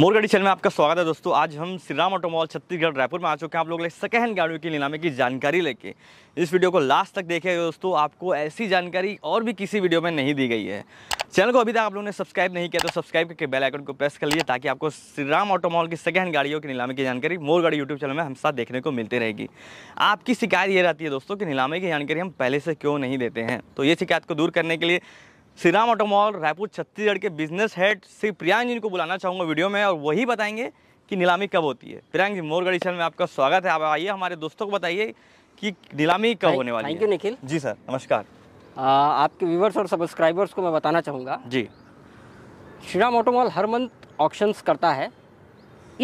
मोरगढ़ी channel में आपका स्वागत है दोस्तों आज हम श्रीराम ऑटोमॉल छत्तीसगढ़ रायपुर में आ चुके हैं आप लोग सेकेंड गाड़ियों की नीलामी की जानकारी लेके इस वीडियो को लास्ट तक देखिएगा दोस्तों आपको ऐसी जानकारी और भी किसी वीडियो में नहीं दी गई है चैनल को अभी तक आप लोगों ने सब्सक्राइब नहीं किया तो सब्सक्राइब करके बेल आइकन को प्रेस कर लिए ताकि आपको श्रीराम ऑटोमॉल की सेकेंड गाड़ियों की नीलामी की जानकारी मोरगढ़ी यूट्यूब चैनल में हम साथ देखने को मिलती रहेगी आपकी शिकायत ये रहती है दोस्तों कि नीलामी की जानकारी हम पहले से क्यों नहीं देते हैं तो ये शिकायत को दूर करने के लिए श्रीराम ऑटोमॉल रायपुर छत्तीसगढ़ के बिजनेस हेड श्री प्रियांक जी को बुलाना चाहूँगा वीडियो में और वही बताएंगे कि नीलामी कब होती है प्रियांक जी मोरगढ़ी चैनल में आपका स्वागत है आप आइए हमारे दोस्तों को बताइए कि नीलामी कब होने वाली है thank you Nikhil ji sir नमस्कार आ, आपके व्यूवर्स और सब्सक्राइबर्स को मैं बताना चाहूँगा जी श्री राम ऑटोमॉल हर मंथ ऑप्शंस करता है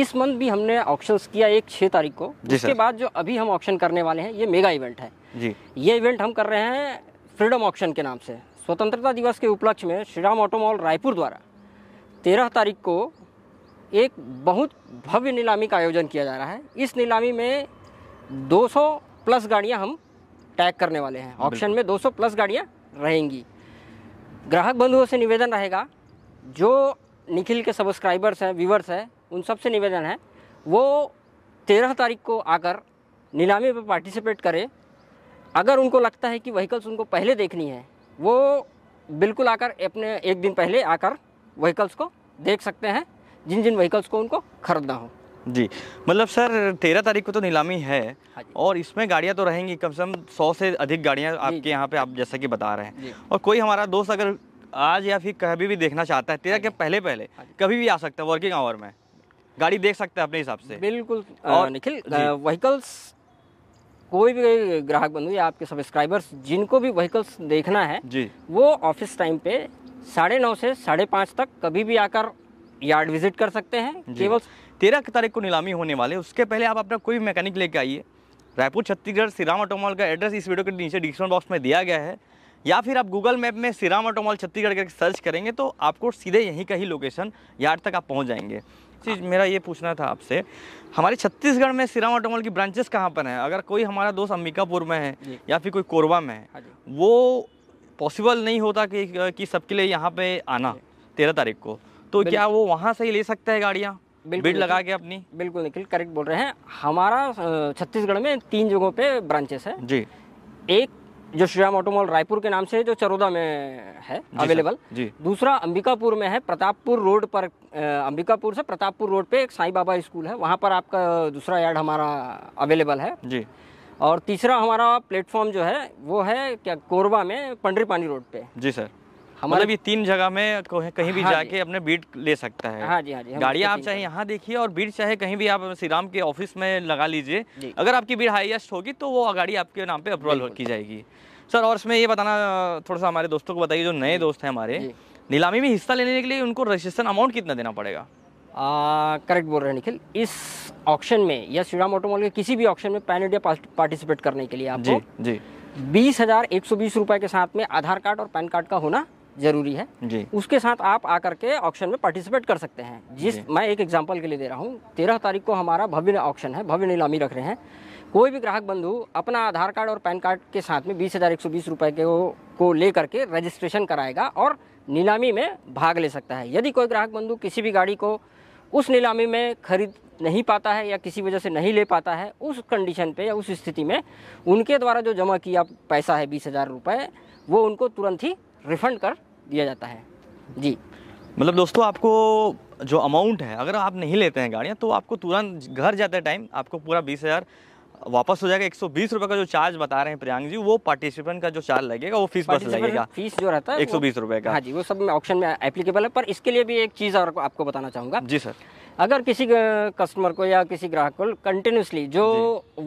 इस मंथ भी हमने ऑप्शन किया एक छः तारीख को जिसके बाद जो अभी हम ऑप्शन करने वाले हैं ये मेगा इवेंट है जी ये इवेंट हम कर रहे हैं फ्रीडम ऑप्शन के नाम से स्वतंत्रता दिवस के उपलक्ष्य में श्री राम रायपुर द्वारा तेरह तारीख को एक बहुत भव्य नीलामी का आयोजन किया जा रहा है इस नीलामी में 200 प्लस गाड़ियां हम टैग करने वाले हैं ऑप्शन में 200 प्लस गाड़ियां रहेंगी ग्राहक बंधुओं से निवेदन रहेगा जो निखिल के सब्सक्राइबर्स हैं व्यूवर्स हैं उन सबसे निवेदन है वो तेरह तारीख को आकर नीलामी में पार्टिसिपेट करें अगर उनको लगता है कि व्हीकल्स उनको पहले देखनी है वो बिल्कुल आकर अपने एक दिन पहले आकर व्हीकल्स को देख सकते हैं जिन जिन व्हीकल्स को उनको खरीदना हो जी मतलब सर तेरह तारीख को तो नीलामी है हाँ और इसमें गाड़ियां तो रहेंगी कम से कम सौ से अधिक गाड़ियां आपके यहाँ पे आप जैसा कि बता रहे हैं और कोई हमारा दोस्त अगर आज या फिर कभी भी देखना चाहता है तेरह हाँ के पहले पहले हाँ कभी भी आ सकता है वर्किंग आवर में गाड़ी देख सकते हैं अपने हिसाब से बिल्कुल और निखिल व्हीकल्स कोई भी ग्राहक बंधु या आपके सब्सक्राइबर्स जिनको भी व्हीकल्स देखना है जी वो ऑफिस टाइम पे साढ़े नौ से साढ़े पाँच तक कभी भी आकर यार्ड विजिट कर सकते हैं केवल तेरह तारीख को नीलामी होने वाले उसके पहले आप अपना कोई भी मैकेनिक लेके आइए रायपुर छत्तीसगढ़ श्रीराम ऑटोमॉल का एड्रेस इस वीडियो के नीचे डिस्क्रिप्शन बॉक्स में दिया गया है या फिर आप गूगल मैप में श्रीराम ऑटोमॉल छत्तीसगढ़ करके सर्च करेंगे तो आपको सीधे यहीं का ही लोकेशन यार्ड तक आप पहुँच जाएंगे चीज़ मेरा ये पूछना था आपसे हमारे छत्तीसगढ़ में सिराम ऑटोमोल की ब्रांचेस कहाँ पर हैं अगर कोई हमारा दोस्त अंबिकापुर में है या फिर कोई कोरबा में है हाँ वो पॉसिबल नहीं होता कि कि सबके लिए यहाँ पे आना तेरह तारीख को तो क्या वो वहाँ से ही ले सकते हैं गाड़ियाँ बिल्ड लगा के अपनी बिल्कुल निखिल करेक्ट बोल रहे हैं हमारा छत्तीसगढ़ में तीन जगहों पे ब्रांचेस है जी एक जो श्री राम ऑटोमॉल रायपुर के नाम से जो चरोदा में है अवेलेबल जी दूसरा अंबिकापुर में है प्रतापपुर रोड पर अंबिकापुर से प्रतापपुर रोड पे एक साईं बाबा स्कूल है वहाँ पर आपका दूसरा यार्ड हमारा अवेलेबल है जी और तीसरा हमारा प्लेटफॉर्म जो है वो है क्या कोरबा में पंडरी पानी रोड पे जी सर मतलब हमारे भी तीन जगह में कहीं भी हाँ जाके अपने बीट ले सकता है हाँ जी हाँ जी गाड़ियाँ आप चाहे यहाँ देखिए और बीट चाहे कहीं भी आप श्री राम के ऑफिस में लगा लीजिए अगर आपकी बीट हाईएस्ट होगी तो वो गाड़ी आपके नाम पे अप्रूवल की जाएगी सर और इसमें ये बताना थोड़ा सा हमारे दोस्तों को बताइए जो नए दोस्त हैं हमारे नीलामी में हिस्सा लेने के लिए उनको रजिस्ट्रेशन अमाउंट कितना देना पड़ेगा करेक्ट बोल रहे हैं निखिल इस ऑप्शन में या श्रीराम ऑटोमोबाइल के किसी भी ऑप्शन में पैन इंडिया पार्टिसिपेट करने के लिए आपको जी, जी। बीस हजार एक सौ बीस रुपए के साथ में आधार कार्ड और पैन कार्ड का होना जरूरी है जी उसके साथ आप आकर के ऑप्शन में पार्टिसिपेट कर सकते हैं जिस मैं एक एग्जाम्पल के लिए दे रहा हूँ तेरह तारीख को हमारा भव्य ऑप्शन है भव्य नीलामी रख रहे हैं कोई भी ग्राहक बंधु अपना आधार कार्ड और पैन कार्ड के साथ में बीस हज़ार एक सौ बीस रुपये के को ले करके रजिस्ट्रेशन कराएगा और नीलामी में भाग ले सकता है यदि कोई ग्राहक बंधु किसी भी गाड़ी को उस नीलामी में खरीद नहीं पाता है या किसी वजह से नहीं ले पाता है उस कंडीशन पे या उस स्थिति में उनके द्वारा जो जमा किया पैसा है बीस हज़ार रुपये वो उनको तुरंत ही रिफंड कर दिया जाता है जी मतलब दोस्तों आपको जो अमाउंट है अगर आप नहीं लेते हैं गाड़ियाँ तो आपको तुरंत घर जाते टाइम आपको पूरा बीस हज़ार वापस हो जाएगा एक सौ बीस रुपए का जो चार्ज बता रहे हैं प्रियांक जी वो पार्टिसिपेंट का जो चार्ज लगेगा वो फीस बस लगेगा फीस जो रहता है एक सौ बीस रुपये का हाँ जी वो सब ऑप्शन में एप्लीकेबल है पर इसके लिए भी एक चीज़ और आपको बताना चाहूँगा जी सर अगर किसी कस्टमर को या किसी ग्राहक को कंटिन्यूसली जो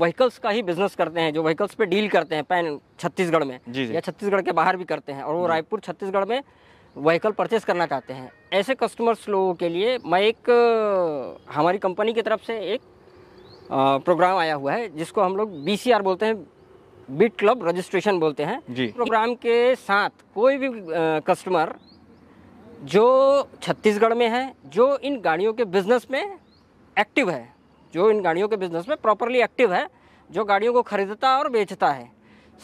व्हीकल्स का ही बिजनेस करते हैं जो व्हीकल्स पे डील करते हैं पैन छत्तीसगढ़ में जी जी। या छत्तीसगढ़ के बाहर भी करते हैं और वो रायपुर छत्तीसगढ़ में व्हीकल परचेस करना चाहते हैं ऐसे कस्टमर्स लोगों के लिए मैं एक हमारी कंपनी की तरफ से एक प्रोग्राम आया हुआ है जिसको हम लोग बी बोलते हैं बिट क्लब रजिस्ट्रेशन बोलते हैं प्रोग्राम के साथ कोई भी कस्टमर जो छत्तीसगढ़ में है जो इन गाड़ियों के बिज़नेस में एक्टिव है जो इन गाड़ियों के बिज़नेस में प्रॉपरली एक्टिव है जो गाड़ियों को ख़रीदता और बेचता है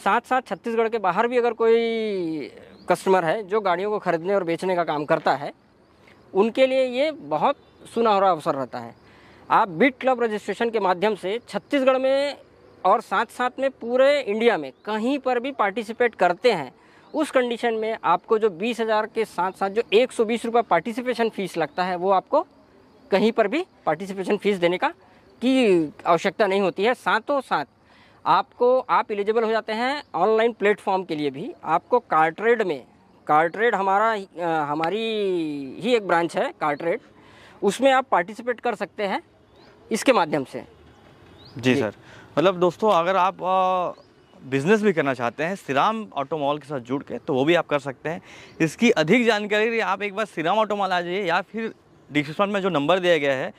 साथ साथ छत्तीसगढ़ के बाहर भी अगर कोई कस्टमर है जो गाड़ियों को ख़रीदने और बेचने का काम करता है उनके लिए ये बहुत सुनहरा अवसर रहता है आप बिट क्लब रजिस्ट्रेशन के माध्यम से छत्तीसगढ़ में और साथ साथ में पूरे इंडिया में कहीं पर भी पार्टिसिपेट करते हैं उस कंडीशन में आपको जो बीस हज़ार के साथ साथ जो एक सौ बीस रुपये पार्टिसिपेशन फ़ीस लगता है वो आपको कहीं पर भी पार्टिसिपेशन फ़ीस देने का की आवश्यकता नहीं होती है साथों साथ आपको आप एलिजिबल हो जाते हैं ऑनलाइन प्लेटफॉर्म के लिए भी आपको कार्ट्रेड में कार्ट्रेड हमारा हमारी ही एक ब्रांच है कार्ट्रेड उसमें आप पार्टिसिपेट कर सकते हैं इसके माध्यम से जी, जी सर मतलब दोस्तों अगर आप आ, बिज़नेस भी करना चाहते हैं श्रीराम ऑटोमॉल के साथ जुड़ के तो वो भी आप कर सकते हैं इसकी अधिक जानकारी आप एक बार श्रीराम ऑटोमॉल आ जाइए या फिर डिस्क्रिप्शन में जो नंबर दिया गया है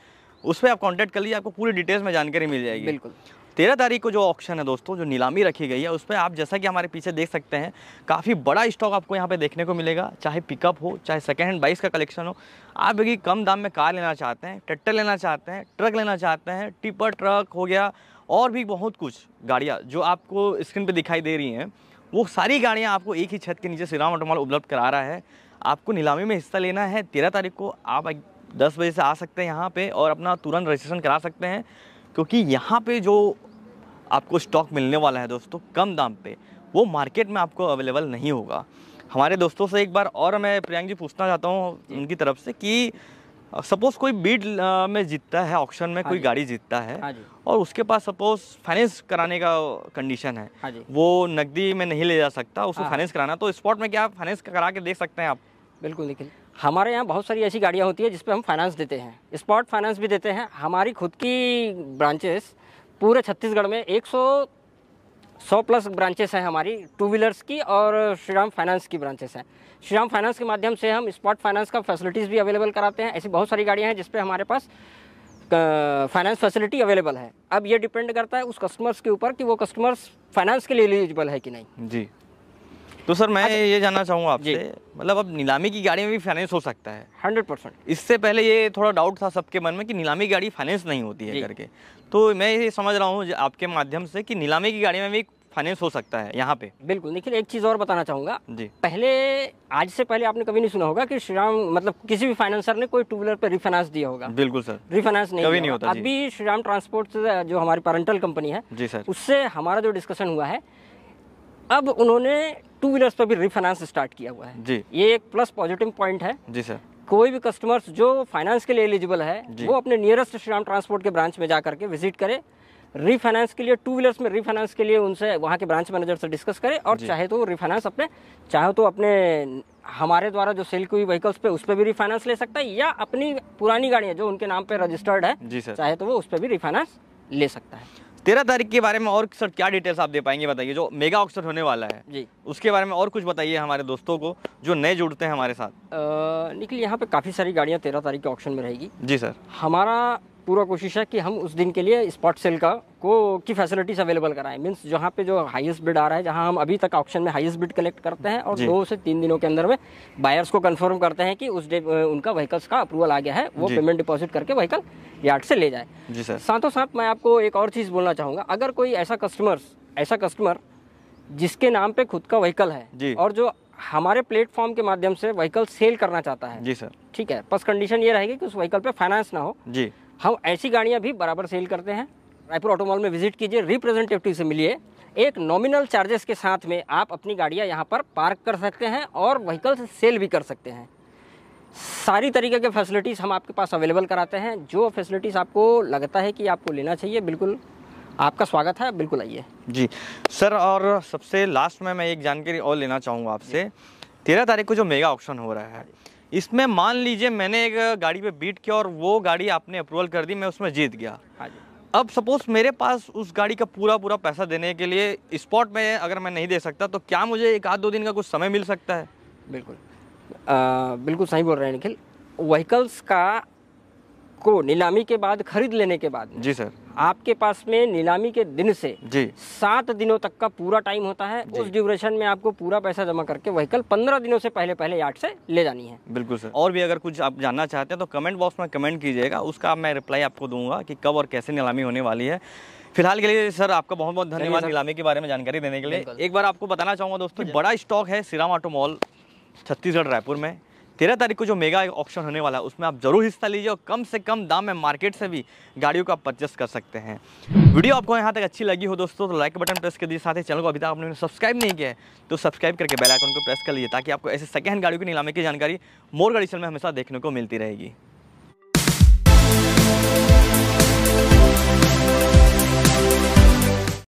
उस पर आप कॉन्टैक्ट कर लीजिए आपको पूरी डिटेल्स में जानकारी मिल जाएगी बिल्कुल तेरह तारीख को जो ऑप्शन है दोस्तों जो नीलामी रखी गई है उस पर आप जैसा कि हमारे पीछे देख सकते हैं काफ़ी बड़ा स्टॉक आपको यहाँ पे देखने को मिलेगा चाहे पिकअप हो चाहे सेकेंड हैंड बाइस का कलेक्शन हो आप यदि कम दाम में कार लेना चाहते हैं ट्रैक्टर लेना चाहते हैं ट्रक लेना चाहते हैं टिपर ट्रक हो गया और भी बहुत कुछ गाड़ियाँ जो आपको स्क्रीन पे दिखाई दे रही हैं वो सारी गाड़ियाँ आपको एक ही छत के नीचे श्रीराम ऑटोमॉल उपलब्ध करा रहा है आपको नीलामी में हिस्सा लेना है तेरह तारीख को आप दस बजे से आ सकते हैं यहाँ पे और अपना तुरंत रजिस्ट्रेशन करा सकते हैं क्योंकि यहाँ पे जो आपको स्टॉक मिलने वाला है दोस्तों कम दाम पे वो मार्केट में आपको अवेलेबल नहीं होगा हमारे दोस्तों से एक बार और मैं प्रियांक जी पूछना चाहता हूँ उनकी तरफ से कि सपोज कोई बीड में जीतता है ऑप्शन में हाँ कोई गाड़ी जीतता है हाँ और उसके पास सपोज फाइनेंस कराने का कंडीशन है हाँ वो नकदी में नहीं ले जा सकता उसको फाइनेंस कराना तो स्पॉट में क्या फाइनेंस करा के देख सकते हैं आप बिल्कुल देखिए हमारे यहाँ बहुत सारी ऐसी गाड़ियाँ होती है जिसपे हम फाइनेंस देते हैं स्पॉट फाइनेंस भी देते हैं हमारी खुद की ब्रांचेस पूरे छत्तीसगढ़ में एक सौ प्लस ब्रांचेस हैं हमारी टू व्हीलर्स की और श्रीराम फाइनेंस की ब्रांचेस हैं श्रीराम फाइनेंस के माध्यम से हम स्पॉट फाइनेंस का फैसिलिटीज़ भी अवेलेबल कराते हैं ऐसी बहुत सारी गाड़ियाँ हैं जिसपे हमारे पास फाइनेंस फैसिलिटी अवेलेबल है अब ये डिपेंड करता है उस कस्टमर्स के ऊपर कि वो कस्टमर्स फाइनेंस के लिए एलिजिबल है कि नहीं जी तो सर मैं अच्छा, ये जानना चाहूँगा आपसे मतलब अब नीलामी की गाड़ी में भी फाइनेंस हो सकता है हंड्रेड परसेंट इससे पहले ये थोड़ा डाउट था सबके मन में कि नीलामी गाड़ी फाइनेंस नहीं होती है करके तो मैं ये समझ रहा हूँ आपके माध्यम से कि नीलामी की गाड़ी में भी फाइनेंस हो सकता है यहाँ पे बिल्कुल निखिल एक चीज़ और बताना चाहूंगा जी पहले आज से पहले आपने कभी नहीं सुना होगा कि श्रीराम मतलब किसी भी फाइनेंसर ने कोई टू व्हीलर पर रिफाइनेंस दिया होगा बिल्कुल सर रिफाइनेंस नहीं कभी नहीं होता अभी श्रीराम ट्रांसपोर्ट जो हमारी पेरेंटल कंपनी है जी सर उससे हमारा जो डिस्कशन हुआ है अब उन्होंने टू व्हीलर्स पर भी रिफाइनेंस स्टार्ट किया हुआ है जी ये एक प्लस पॉजिटिव पॉइंट है जी सर कोई भी कस्टमर्स जो फाइनेंस के लिए एलिजिबल है वो अपने नियरेस्ट श्रीराम ट्रांसपोर्ट के ब्रांच में जा करके विजिट करे रीफाइनेंस के लिए टू व्हीलर्स में रीफाइनेंस के लिए उनसे वहाँ के ब्रांच मैनेजर से डिस्कस करें और चाहे तो रीफाइनेंस अपने चाहे तो अपने हमारे द्वारा जो सेल की हुई व्हीकल्स पे उस पर भी रिफाइनेंस ले सकता है या अपनी पुरानी गाड़ियाँ जो उनके नाम पे रजिस्टर्ड है जी सर चाहे तो वो उस पर भी रिफाइनेंस ले सकता है तेरह तारीख के बारे में और सर क्या डिटेल्स आप दे पाएंगे बताइए जो मेगा ऑक्सर होने वाला है जी उसके बारे में और कुछ बताइए हमारे दोस्तों को जो नए जुड़ते हैं हमारे साथ निकली यहाँ पे काफ़ी सारी गाड़ियाँ तेरह तारीख के ऑक्शन में रहेगी जी सर हमारा पूरा कोशिश है कि हम उस दिन के लिए स्पॉट सेल का को की फैसिलिटीज अवेलेबल कराएं मीन्स जहाँ पे जो हाईएस्ट बिड आ रहा है जहाँ हम अभी तक ऑप्शन में हाईएस्ट बिड कलेक्ट करते हैं और दो से तीन दिनों के अंदर में बायर्स को कंफर्म करते हैं कि उस डे उनका व्हीकल्स का अप्रूवल आ गया है वो पेमेंट डिपॉजिट करके व्हीकल यार्ड से ले जाए साथों साथ मैं आपको एक और चीज़ बोलना चाहूँगा अगर कोई ऐसा कस्टमर्स ऐसा कस्टमर जिसके नाम पे खुद का व्हीकल है और जो हमारे प्लेटफॉर्म के माध्यम से व्हीकल सेल करना चाहता है जी सर ठीक है बस कंडीशन ये रहेगी कि उस व्हीकल पे फाइनेंस ना हो जी हम ऐसी गाड़ियाँ भी बराबर सेल करते हैं रायपुर ऑटोमॉल में विजिट कीजिए रिप्रेजेंटेटिव से मिलिए एक नॉमिनल चार्जेस के साथ में आप अपनी गाड़ियाँ यहाँ पर पार्क कर सकते हैं और व्हीकल्स सेल भी कर सकते हैं सारी तरीके के फैसिलिटीज़ हम आपके पास अवेलेबल कराते हैं जो फैसिलिटीज़ आपको लगता है कि आपको लेना चाहिए बिल्कुल आपका स्वागत है बिल्कुल आइए जी सर और सबसे लास्ट में मैं एक जानकारी और लेना चाहूँगा आपसे तेरह तारीख को जो मेगा ऑप्शन हो रहा है इसमें मान लीजिए मैंने एक गाड़ी पे बीट किया और वो गाड़ी आपने अप्रूवल कर दी मैं उसमें जीत गया हाँ जी अब सपोज मेरे पास उस गाड़ी का पूरा पूरा पैसा देने के लिए स्पॉट में अगर मैं नहीं दे सकता तो क्या मुझे एक आध दो दिन का कुछ समय मिल सकता है बिल्कुल आ, बिल्कुल सही बोल रहे हैं निखिल व्हीकल्स का को नीलामी के बाद खरीद लेने के बाद जी सर आपके पास में नीलामी के दिन से जी सात दिनों तक का पूरा टाइम होता है उस ड्यूरेशन में आपको पूरा पैसा जमा करके व्हीकल पंद्रह दिनों से पहले पहले यार्ड से ले जानी है बिल्कुल सर और भी अगर कुछ आप जानना चाहते हैं तो कमेंट बॉक्स में कमेंट कीजिएगा उसका मैं रिप्लाई आपको दूंगा कि कब और कैसे नीलामी होने वाली है फिलहाल के लिए सर आपका बहुत बहुत धन्यवाद नीलामी के बारे में जानकारी देने के लिए एक बार आपको बताना चाहूँगा दोस्तों बड़ा स्टॉक है सिराम ऑटो मॉल छत्तीसगढ़ रायपुर में तेरह तारीख को जो मेगा ऑक्शन होने वाला है उसमें आप जरूर हिस्सा लीजिए और कम से कम दाम में मार्केट से भी गाड़ियों को आप परचेस कर सकते हैं वीडियो आपको यहाँ तक अच्छी लगी हो दोस्तों तो लाइक बटन प्रेस कर दीजिए साथ ही चैनल को अभी तक आपने सब्सक्राइब नहीं किया है तो सब्सक्राइब करके बेल आइकन को प्रेस कर लीजिए ताकि आपको ऐसे सेकेंड हैंड गाड़ियों की नीलामी की जानकारी मोर गाड़ी सेल में हमेशा देखने को मिलती रहेगी